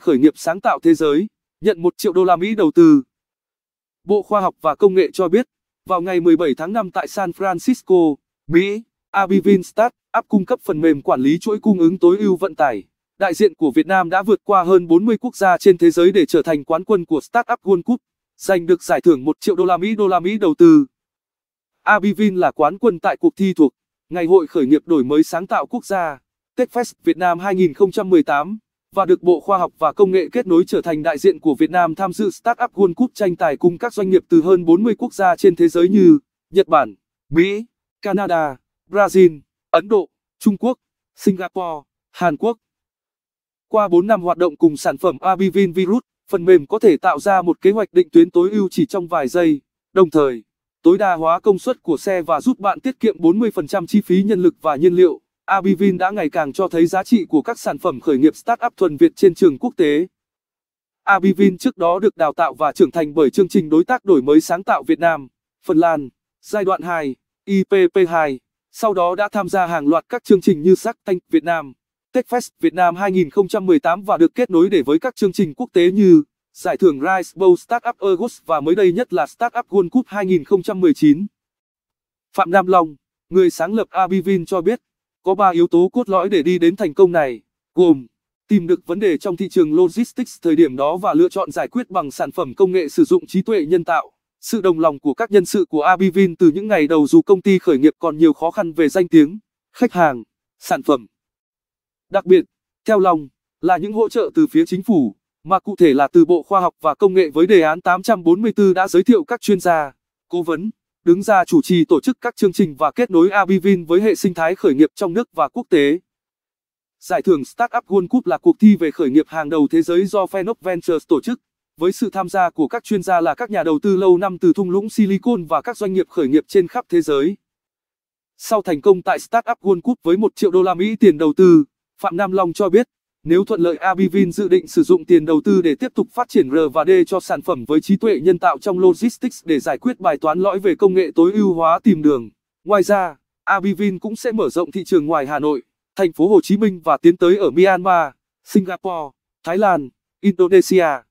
khởi nghiệp sáng tạo thế giới, nhận 1 triệu đô la Mỹ đầu tư. Bộ Khoa học và Công nghệ cho biết, vào ngày 17 tháng 5 tại San Francisco, Mỹ, start app cung cấp phần mềm quản lý chuỗi cung ứng tối ưu vận tải. Đại diện của Việt Nam đã vượt qua hơn 40 quốc gia trên thế giới để trở thành quán quân của Startup World Cup, giành được giải thưởng 1 triệu đô la Mỹ đô la Mỹ đầu tư. Abivin là quán quân tại cuộc thi thuộc Ngày hội khởi nghiệp đổi mới sáng tạo quốc gia, Techfest Việt Nam 2018 và được Bộ Khoa học và Công nghệ kết nối trở thành đại diện của Việt Nam tham dự Startup World Cup tranh tài cùng các doanh nghiệp từ hơn 40 quốc gia trên thế giới như Nhật Bản, Mỹ, Canada, Brazil, Ấn Độ, Trung Quốc, Singapore, Hàn Quốc. Qua 4 năm hoạt động cùng sản phẩm Abivin Virus, phần mềm có thể tạo ra một kế hoạch định tuyến tối ưu chỉ trong vài giây, đồng thời tối đa hóa công suất của xe và giúp bạn tiết kiệm 40% chi phí nhân lực và nhiên liệu. Abivin đã ngày càng cho thấy giá trị của các sản phẩm khởi nghiệp startup thuần Việt trên trường quốc tế. Abivin trước đó được đào tạo và trưởng thành bởi chương trình đối tác đổi mới sáng tạo Việt Nam, Phần Lan, giai đoạn 2, IPP2, sau đó đã tham gia hàng loạt các chương trình như Sắc Thanh Việt Nam, TechFest Việt Nam 2018 và được kết nối để với các chương trình quốc tế như Giải thưởng Rise Bowl Startup August và mới đây nhất là Startup World Cup 2019. Phạm Nam Long, người sáng lập Abivin cho biết, có 3 yếu tố cốt lõi để đi đến thành công này, gồm tìm được vấn đề trong thị trường logistics thời điểm đó và lựa chọn giải quyết bằng sản phẩm công nghệ sử dụng trí tuệ nhân tạo. Sự đồng lòng của các nhân sự của Abivin từ những ngày đầu dù công ty khởi nghiệp còn nhiều khó khăn về danh tiếng, khách hàng, sản phẩm. Đặc biệt, theo lòng là những hỗ trợ từ phía chính phủ, mà cụ thể là từ Bộ Khoa học và Công nghệ với đề án 844 đã giới thiệu các chuyên gia, cố vấn đứng ra chủ trì tổ chức các chương trình và kết nối Abivin với hệ sinh thái khởi nghiệp trong nước và quốc tế. Giải thưởng Startup World Cup là cuộc thi về khởi nghiệp hàng đầu thế giới do Fenop Ventures tổ chức, với sự tham gia của các chuyên gia là các nhà đầu tư lâu năm từ thung lũng Silicon và các doanh nghiệp khởi nghiệp trên khắp thế giới. Sau thành công tại Startup World Cup với 1 triệu đô la Mỹ tiền đầu tư, Phạm Nam Long cho biết, nếu thuận lợi Abivin dự định sử dụng tiền đầu tư để tiếp tục phát triển R và D cho sản phẩm với trí tuệ nhân tạo trong logistics để giải quyết bài toán lõi về công nghệ tối ưu hóa tìm đường. Ngoài ra, Abivin cũng sẽ mở rộng thị trường ngoài Hà Nội, thành phố Hồ Chí Minh và tiến tới ở Myanmar, Singapore, Thái Lan, Indonesia.